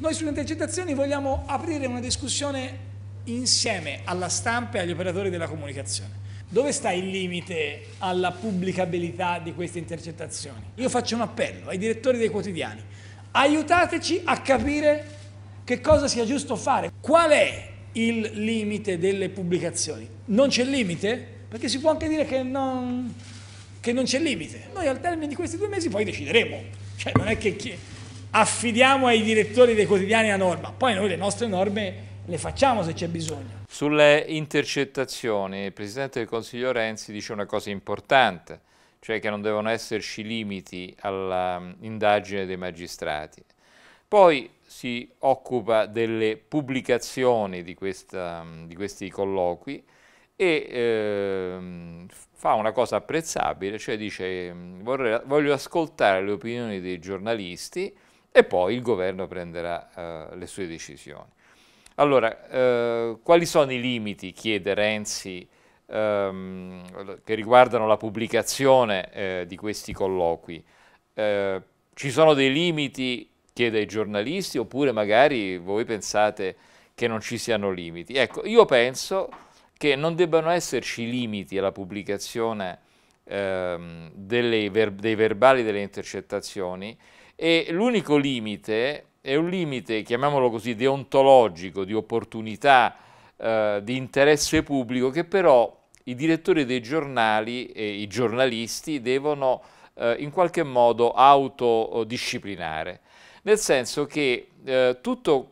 Noi sulle intercettazioni vogliamo aprire una discussione insieme alla stampa e agli operatori della comunicazione. Dove sta il limite alla pubblicabilità di queste intercettazioni? Io faccio un appello ai direttori dei quotidiani. Aiutateci a capire che cosa sia giusto fare. Qual è il limite delle pubblicazioni? Non c'è limite? Perché si può anche dire che non, che non c'è limite. Noi al termine di questi due mesi poi decideremo. Cioè non è che chi affidiamo ai direttori dei quotidiani la norma, poi noi le nostre norme le facciamo se c'è bisogno. Sulle intercettazioni il Presidente del Consiglio Renzi dice una cosa importante, cioè che non devono esserci limiti all'indagine mm, dei magistrati. Poi si occupa delle pubblicazioni di, questa, mm, di questi colloqui e eh, fa una cosa apprezzabile, cioè dice mm, vorrei, voglio ascoltare le opinioni dei giornalisti e poi il governo prenderà eh, le sue decisioni. Allora, eh, quali sono i limiti, chiede Renzi, ehm, che riguardano la pubblicazione eh, di questi colloqui? Eh, ci sono dei limiti, chiede ai giornalisti, oppure magari voi pensate che non ci siano limiti? Ecco, io penso che non debbano esserci limiti alla pubblicazione ehm, dei verbali delle intercettazioni, e l'unico limite è un limite, chiamiamolo così, deontologico, di opportunità, eh, di interesse pubblico, che però i direttori dei giornali e i giornalisti devono eh, in qualche modo autodisciplinare nel senso che eh,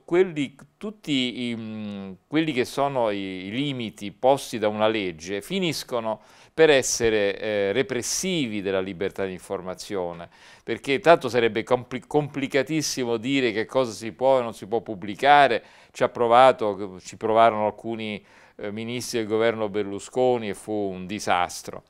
quelli, tutti i, mm, quelli che sono i, i, limiti posti da una legge finiscono per essere eh, repressivi della libertà di informazione, perché tanto sarebbe compl complicatissimo dire che cosa si può e non si può pubblicare, ci, provato, ci provarono alcuni eh, ministri del governo Berlusconi e fu un disastro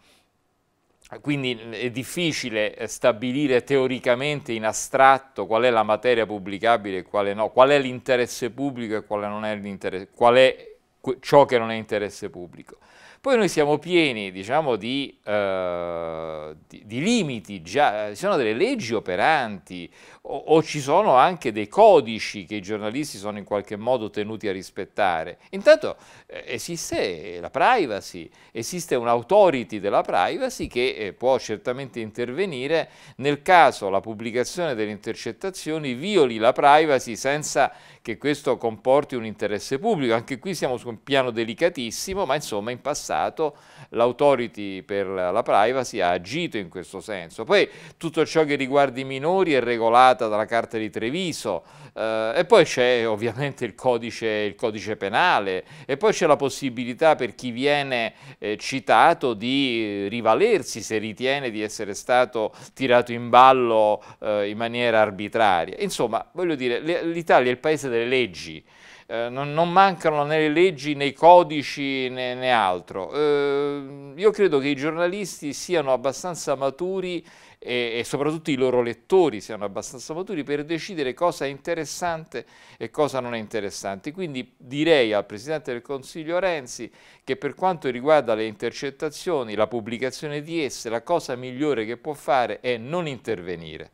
quindi mm, è difficile eh, stabilire teoricamente in astratto qual è la materia pubblicabile e quale no, qual è l'interesse pubblico e quale non è, qual è ciò che non è interesse pubblico. Poi noi siamo pieni, diciamo, di, eh, di, di, limiti, già, ci sono delle leggi operanti o, o, ci sono anche dei codici che i giornalisti sono in qualche modo tenuti a rispettare. Intanto eh, esiste la privacy, esiste un'autority della privacy che eh, può certamente intervenire nel caso la pubblicazione delle intercettazioni violi la privacy senza che questo comporti un interesse pubblico. Anche qui siamo su un un piano delicatissimo, ma insomma in passato l'autority per la privacy ha agito in questo senso. Poi tutto ciò che riguarda i minori è regolata dalla Carta di Treviso eh, e poi c'è ovviamente il codice, il codice, penale e poi c'è la possibilità per chi viene eh, citato di rivalersi se ritiene di essere stato tirato in ballo eh, in maniera arbitraria. Insomma, voglio dire, l'Italia è il paese delle leggi eh, non, non, mancano né leggi né codici né, né altro. Eh, io credo che i giornalisti siano abbastanza maturi e, e, soprattutto i loro lettori siano abbastanza maturi per decidere cosa è interessante e cosa non è interessante. Quindi direi al Presidente del Consiglio Renzi che per quanto riguarda le intercettazioni, la pubblicazione di esse, la cosa migliore che può fare è non intervenire.